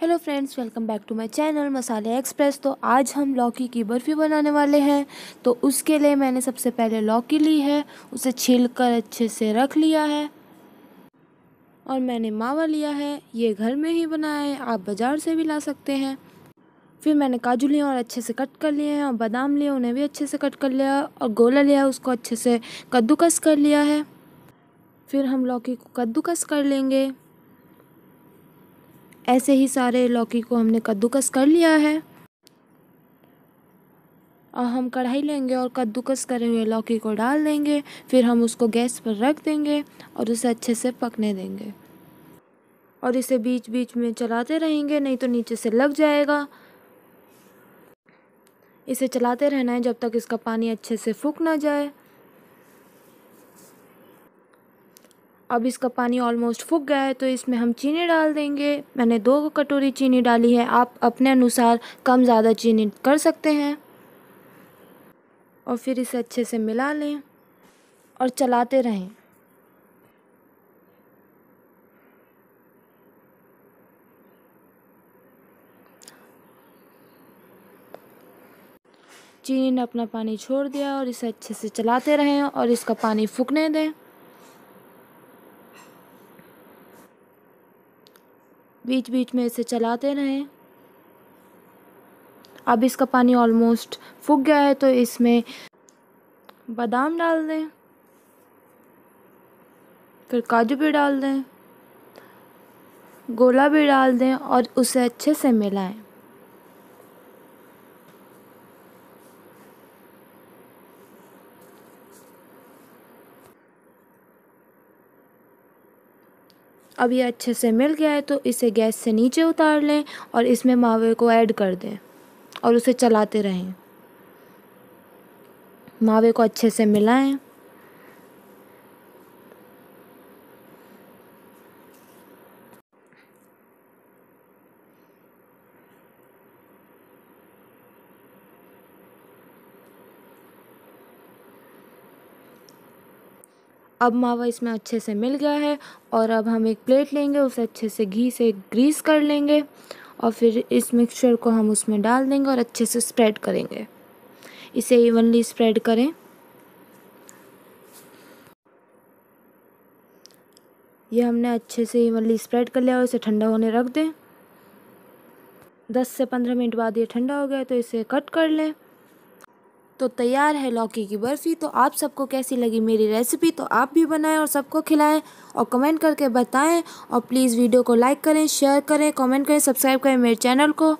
hello friends welcome back to my channel Masale express तो आज हम लौकी की बर्फ़ी बनाने वाले हैं तो उसके लिए मैंने सबसे पहले लौकी ली है उसे छील कर अच्छे से रख लिया है और मैंने मावा लिया है ये घर में ही बनाया है आप बाज़ार से भी ला सकते हैं फिर मैंने काजू लिए और अच्छे से कट कर लिए हैं और बादाम लिए उन्हें भी अच्छे से कट कर लिया और गोला लिया उसको अच्छे से कद्दूकस कर लिया है फिर हम लौकी को कद्दूकस कर लेंगे ऐसे ही सारे लौकी को हमने कद्दूकस कर लिया है और हम कढ़ाई लेंगे और कद्दूकस करे हुए लौकी को डाल देंगे फिर हम उसको गैस पर रख देंगे और उसे अच्छे से पकने देंगे और इसे बीच बीच में चलाते रहेंगे नहीं तो नीचे से लग जाएगा इसे चलाते रहना है जब तक इसका पानी अच्छे से फूक ना जाए अब इसका पानी ऑलमोस्ट फूक गया है तो इसमें हम चीनी डाल देंगे मैंने दो कटोरी चीनी डाली है आप अपने अनुसार कम ज़्यादा चीनी कर सकते हैं और फिर इसे अच्छे से मिला लें और चलाते रहें चीनी ने अपना पानी छोड़ दिया और इसे अच्छे से चलाते रहें और इसका पानी फूकने दें बीच बीच में इसे चलाते रहें अब इसका पानी ऑलमोस्ट फूक गया है तो इसमें बादाम डाल दें फिर काजू भी डाल दें गोला भी डाल दें और उसे अच्छे से मिलाएं अब ये अच्छे से मिल गया है तो इसे गैस से नीचे उतार लें और इसमें मावे को ऐड कर दें और उसे चलाते रहें मावे को अच्छे से मिलाएं अब मावा इसमें अच्छे से मिल गया है और अब हम एक प्लेट लेंगे उसे अच्छे से घी से ग्रीस कर लेंगे और फिर इस मिक्सचर को हम उसमें डाल देंगे और अच्छे से स्प्रेड करेंगे इसे इवनली स्प्रेड करें यह हमने अच्छे से इवनली स्प्रेड कर लिया और इसे ठंडा होने रख दें दस से पंद्रह मिनट बाद ये ठंडा हो गया तो इसे कट कर लें तो तैयार है लौकी की बर्फ़ी तो आप सबको कैसी लगी मेरी रेसिपी तो आप भी बनाएं और सबको खिलाएं और कमेंट करके बताएं और प्लीज़ वीडियो को लाइक करें शेयर करें कमेंट करें सब्सक्राइब करें मेरे चैनल को